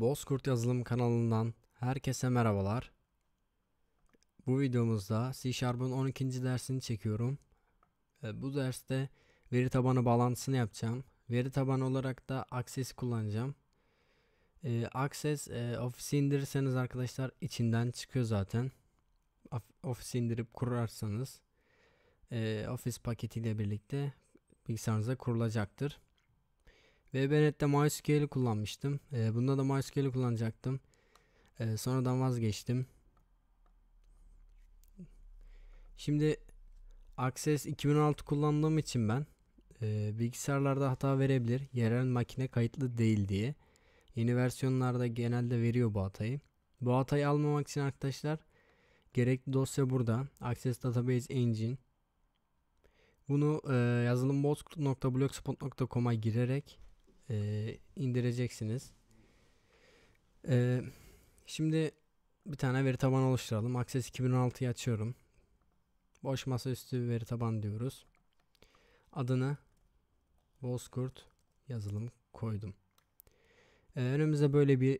Bozkurt Yazılım kanalından herkese merhabalar. Bu videomuzda C Sharp'ın 12. dersini çekiyorum. Ee, bu derste veri tabanı bağlantısını yapacağım. Veri tabanı olarak da Access kullanacağım. Ee, Access e, ofisi indirirseniz arkadaşlar içinden çıkıyor zaten. Ofisi indirip kurarsanız e, ofis paketiyle birlikte bilgisayarınıza kurulacaktır. VBNet'te MySQL'i kullanmıştım. E, bunda da MySQL'i kullanacaktım. E, sonradan vazgeçtim. Şimdi Access 2006 kullandığım için ben e, bilgisayarlarda hata verebilir. Yerel makine kayıtlı değil diye. Yeni versiyonlarda genelde veriyor bu hatayı. Bu hatayı almamak için arkadaşlar gerekli dosya burada. Access Database Engine. Bunu e, yazılımboz.blogspot.com'a girerek e, indireceksiniz. E, şimdi bir tane veri tabanı oluşturalım. Access 2016'yı açıyorum. Boş masaüstü veri taban diyoruz. Adını Bozkurt yazılım koydum. E, önümüze böyle bir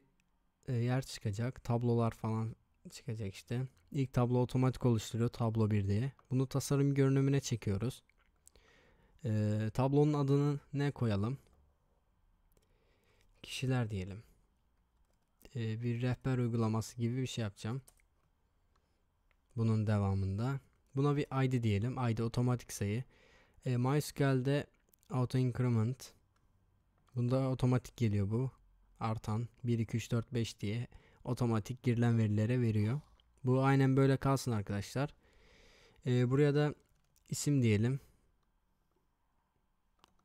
e, yer çıkacak. Tablolar falan çıkacak işte. İlk tablo otomatik oluşturuyor tablo 1 diye. Bunu tasarım görünümüne çekiyoruz. E, tablonun adını ne koyalım? kişiler diyelim. Ee, bir rehber uygulaması gibi bir şey yapacağım. Bunun devamında. Buna bir ID diyelim. ID otomatik sayı. E, MySQL'de auto increment. Bunda otomatik geliyor bu. Artan 1 2 3 4 5 diye otomatik girilen verilere veriyor. Bu aynen böyle kalsın arkadaşlar. E, buraya da isim diyelim.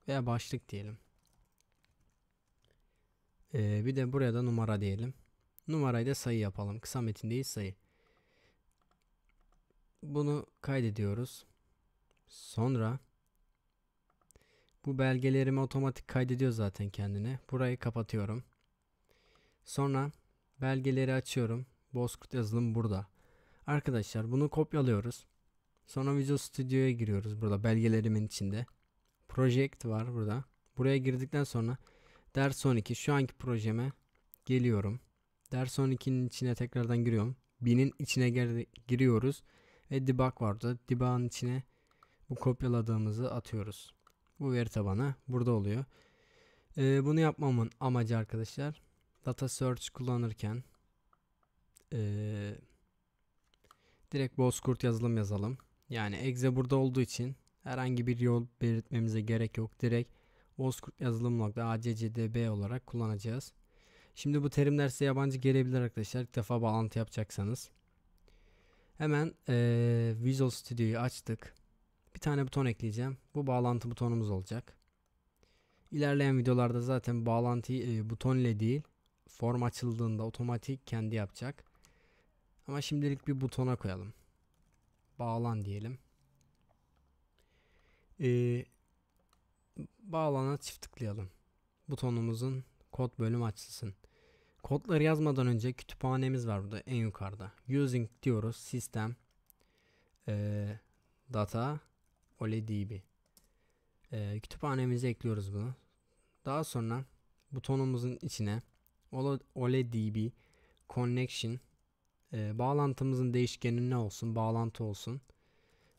Veya başlık diyelim. Ee, bir de buraya da numara diyelim. Numarayı da sayı yapalım. Kısa metin değil sayı. Bunu kaydediyoruz. Sonra bu belgelerimi otomatik kaydediyor zaten kendine. Burayı kapatıyorum. Sonra belgeleri açıyorum. Bozkurt yazılım burada. Arkadaşlar bunu kopyalıyoruz. Sonra Visual Studio'ya giriyoruz burada belgelerimin içinde. Project var burada. Buraya girdikten sonra Ders 12 şu anki projeme geliyorum. Ders 12'nin içine tekrardan giriyorum. Binin içine giriyoruz. Ve debug vardı. Debug'ın içine bu kopyaladığımızı atıyoruz. Bu veri tabanı burada oluyor. Ee, bunu yapmamın amacı arkadaşlar data search kullanırken ee, direkt Bozkurt yazılım yazalım. Yani exe burada olduğu için herhangi bir yol belirtmemize gerek yok. Direkt Bozkurt yazılım.accdb olarak kullanacağız. Şimdi bu terimler size yabancı gelebilir arkadaşlar. İlk defa bağlantı yapacaksanız. Hemen ee, Visual Studio'yu açtık. Bir tane buton ekleyeceğim. Bu bağlantı butonumuz olacak. İlerleyen videolarda zaten bağlantıyı e, buton ile değil form açıldığında otomatik kendi yapacak. Ama şimdilik bir butona koyalım. Bağlan diyelim. Ee, bağlana çift tıklayalım. Butonumuzun kod bölüm açılsın. Kodları yazmadan önce kütüphanemiz var burada en yukarıda. Using diyoruz sistem e, data oledb. E, kütüphanemize ekliyoruz bunu. Daha sonra butonumuzun içine oledb connection e, bağlantımızın değişkeni ne olsun? Bağlantı olsun.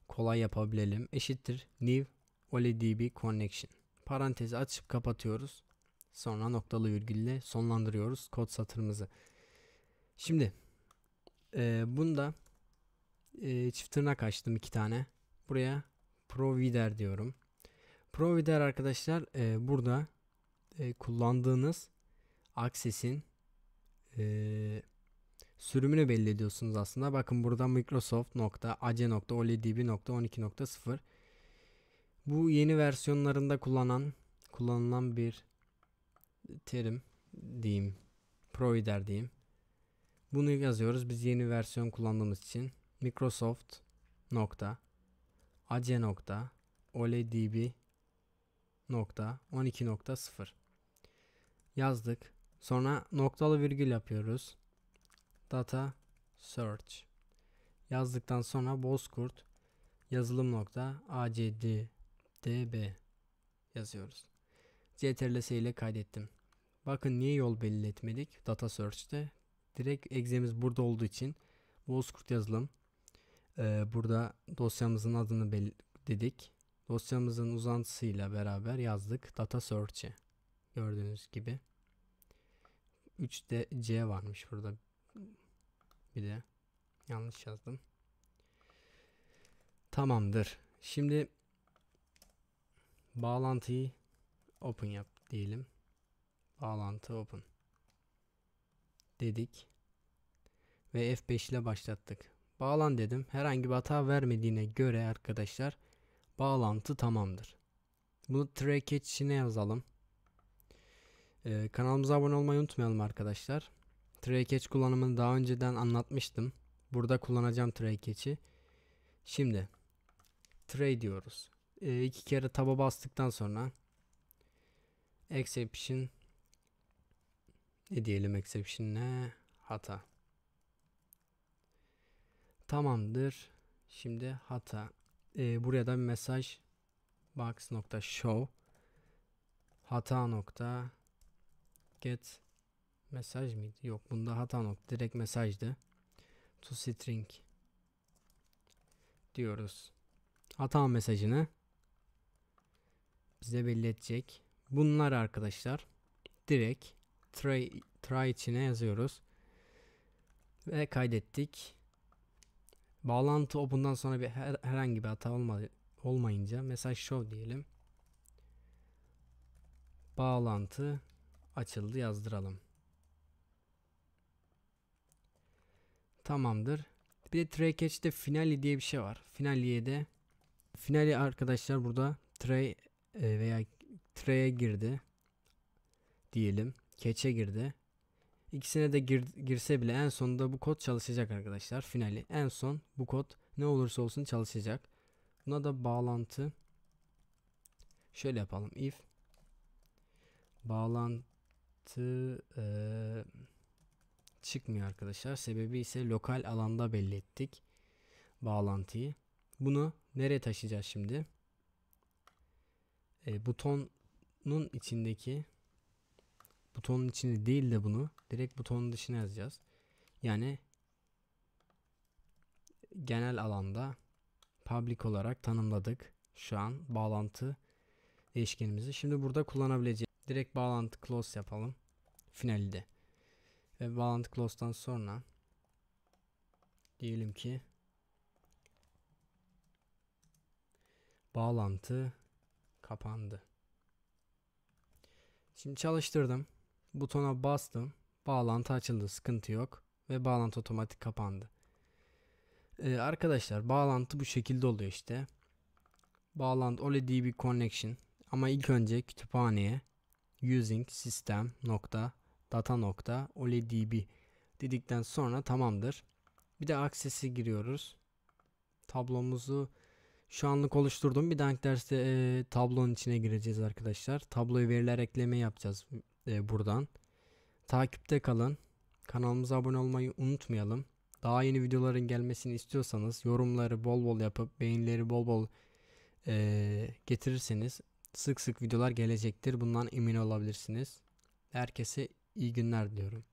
Kolay yapabilelim. Eşittir new OLEDB connection. Parantezi açıp kapatıyoruz. Sonra noktalı virgülle sonlandırıyoruz kod satırımızı. Şimdi e, bunda e, çift tırnak açtım iki tane. Buraya provider diyorum. Provider arkadaşlar e, burada e, kullandığınız aksesin e, sürümünü belli ediyorsunuz aslında. Bakın burada Microsoft.ace.oledb.12.0 bu yeni versiyonlarında kullanan kullanılan bir terim diyeyim. Provider diyeyim. Bunu yazıyoruz. Biz yeni versiyon kullandığımız için Microsoft nokta ace nokta oledb nokta 12.0 yazdık. Sonra noktalı virgül yapıyoruz. Data search yazdıktan sonra Bozkurt yazılım nokta acd DB yazıyoruz. CTRL ile kaydettim. Bakın niye yol belli etmedik data search'te. Direkt exe'miz burada olduğu için Bozkurt yazılım. Ee, burada dosyamızın adını dedik. Dosyamızın uzantısıyla beraber yazdık data search'e. Gördüğünüz gibi. 3'te C varmış burada. Bir de yanlış yazdım. Tamamdır. Şimdi Bağlantıyı open yap diyelim. Bağlantı open. Dedik. Ve F5 ile başlattık. Bağlan dedim. Herhangi bir hata vermediğine göre arkadaşlar bağlantı tamamdır. Bunu track içine yazalım. Ee, kanalımıza abone olmayı unutmayalım arkadaşlar. Trackage kullanımını daha önceden anlatmıştım. Burada kullanacağım Tracage'i. Şimdi Tray diyoruz e, iki kere taba bastıktan sonra exception ne diyelim exception ne hata tamamdır şimdi hata e, buraya da bir mesaj box nokta show hata nokta get mesaj mıydı yok bunda hata nokta direkt mesajdı to string diyoruz hata mesajını bize belli edecek. Bunlar arkadaşlar direkt try, try içine yazıyoruz. Ve kaydettik. Bağlantı o bundan sonra bir her, herhangi bir hata olmadı, olmayınca mesaj show diyelim. Bağlantı açıldı yazdıralım. Tamamdır. Bir de tray catch'te finali diye bir şey var. Finaliye de finali arkadaşlar burada tray e, veya tre'ye girdi diyelim. Keç'e girdi. İkisine de gir, girse bile en sonunda bu kod çalışacak arkadaşlar. Finali en son bu kod ne olursa olsun çalışacak. Buna da bağlantı şöyle yapalım. If bağlantı e, çıkmıyor arkadaşlar. Sebebi ise lokal alanda belli ettik bağlantıyı. Bunu nereye taşıyacağız şimdi? e, butonun içindeki butonun içinde değil de bunu direkt butonun dışına yazacağız. Yani genel alanda public olarak tanımladık. Şu an bağlantı değişkenimizi. Şimdi burada kullanabileceğim direkt bağlantı close yapalım. Finalde. Ve bağlantı close'dan sonra diyelim ki bağlantı kapandı. Şimdi çalıştırdım. Butona bastım. Bağlantı açıldı. Sıkıntı yok. Ve bağlantı otomatik kapandı. Ee, arkadaşlar bağlantı bu şekilde oluyor işte. Bağlantı OLEDB connection. Ama ilk önce kütüphaneye using system nokta data nokta OLEDB dedikten sonra tamamdır. Bir de aksesi giriyoruz. Tablomuzu şu anlık oluşturdum. Bir dahaki derste e, tablonun içine gireceğiz arkadaşlar. Tabloya veriler ekleme yapacağız e, buradan. Takipte kalın. Kanalımıza abone olmayı unutmayalım. Daha yeni videoların gelmesini istiyorsanız yorumları bol bol yapıp beğenileri bol bol e, getirirseniz sık sık videolar gelecektir. Bundan emin olabilirsiniz. Herkese iyi günler diyorum.